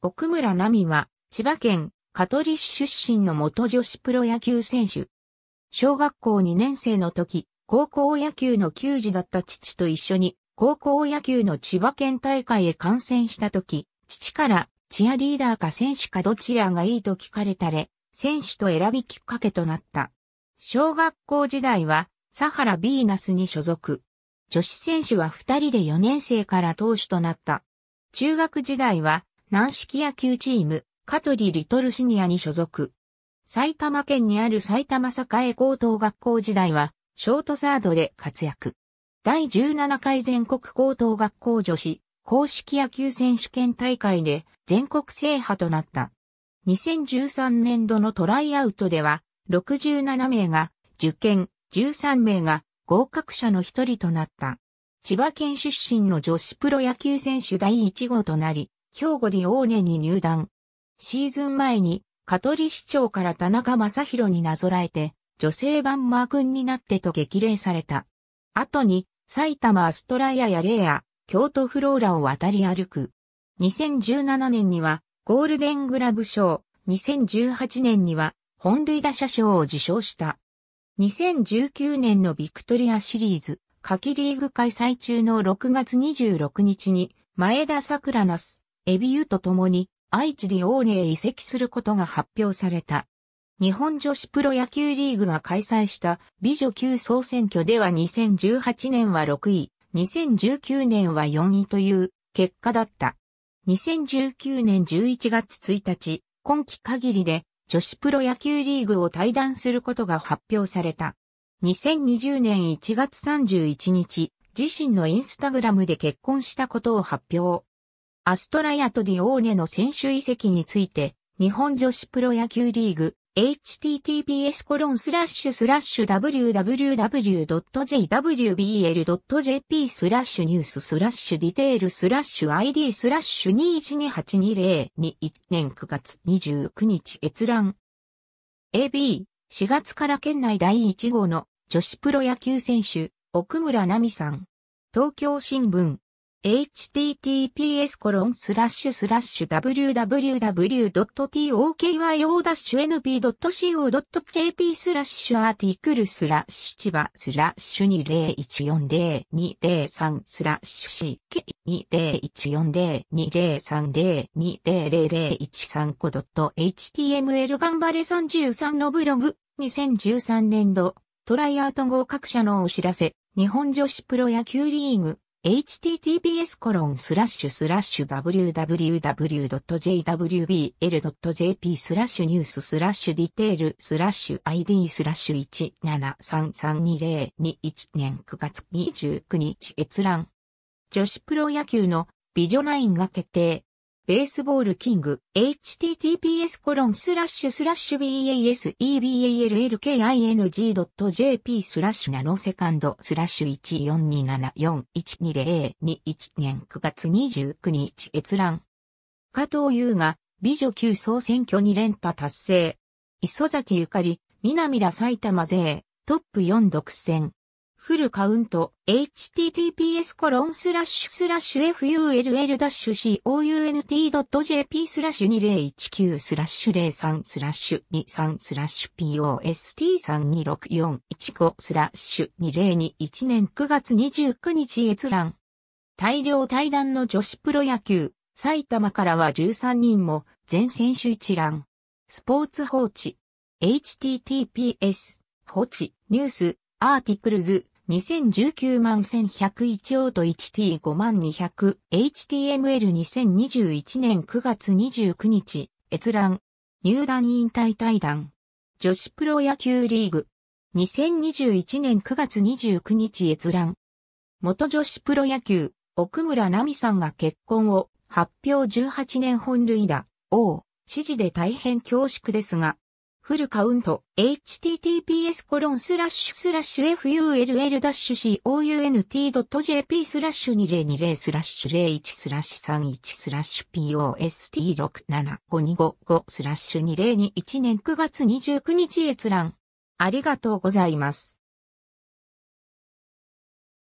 奥村奈美は、千葉県香取市出身の元女子プロ野球選手。小学校2年生の時、高校野球の球児だった父と一緒に、高校野球の千葉県大会へ観戦した時、父からチアリーダーか選手かどちらがいいと聞かれたれ、選手と選びきっかけとなった。小学校時代は、サハラビーナスに所属。女子選手は2人で4年生から投手となった。中学時代は、軟式野球チーム、カトリ・リトルシニアに所属。埼玉県にある埼玉栄高等学校時代は、ショートサードで活躍。第17回全国高等学校女子、公式野球選手権大会で全国制覇となった。2013年度のトライアウトでは、67名が受験、13名が合格者の一人となった。千葉県出身の女子プロ野球選手第1号となり、兵庫ディオーネに入団。シーズン前に、香取市長から田中正宏になぞらえて、女性版マー君になってと激励された。後に、埼玉アストライアやレア、京都フローラを渡り歩く。2017年には、ゴールデングラブ賞、2018年には、本塁打者賞を受賞した。2019年のビクトリアシリーズ、夏季リーグ開催中の6月26日に、前田桜ナス、エビユと共に愛知ディオーネへ移籍することが発表された。日本女子プロ野球リーグが開催した美女級総選挙では2018年は6位、2019年は4位という結果だった。2019年11月1日、今季限りで女子プロ野球リーグを退団することが発表された。2020年1月31日、自身のインスタグラムで結婚したことを発表。アストラヤとディオーネの選手移籍について、日本女子プロ野球リーグ、https コロンスラッシュスラッシュ www.jwbl.jp スラッシュニューススラッシュディテールスラッシュ ID スラッシュ212820に1年9月29日閲覧。AB、4月から県内第1号の女子プロ野球選手、奥村奈美さん。東京新聞。https コロンスラッシュスラッシュ www.tokyo-np.co.jp スラッシュアーティクルスラッシュ千葉スラッシュ2 0 1 4 0 2 0 3スラッシュ CK201402030200001 コドット html 頑張れ33のブログ2013年度トライアウト合格者のお知らせ日本女子プロ野球リーグ https コロンスラッシュスラッシュ www.jwbl.jp スラッシュニューススラッシュディテールスラッシュ ID スラッシュ1 7 3 3 2 0 2 1年9月29日閲覧。女子プロ野球の美女ナインが決定。ベースボールキング、https コロンスラッシュスラッシュ baseballking.jp スラッシュナノセカンドスラッシュ1 4 2 7 4 1 2 0 2 1年9月29日閲覧。加藤優が美女級総選挙に連覇達成。磯崎ゆかり、南ら埼玉勢、トップ4独占。フルカウント、https コロンスラッシュスラッシュ full-count.jp スラッシュ2019スラッシュ03スラッシュ23スラッシュ post326415 スラッシュ2021年9月29日閲覧。大量対談の女子プロ野球、埼玉からは13人も、全選手一覧。スポーツ放置。https 放置ニュースアーティクルズ2019万1101オート 1T5 万 200HTML2021 年9月29日閲覧入団引退対談女子プロ野球リーグ2021年9月29日閲覧元女子プロ野球奥村奈美さんが結婚を発表18年本塁打、王、指示で大変恐縮ですが、フルカウント、https コロンスラッシュスラッシュ full-count.jp スラッシュ2020スラッシュ01スラッシュ31スラッシュ post675255 スラッシュ2021年9月29日閲覧。ありがとうございます。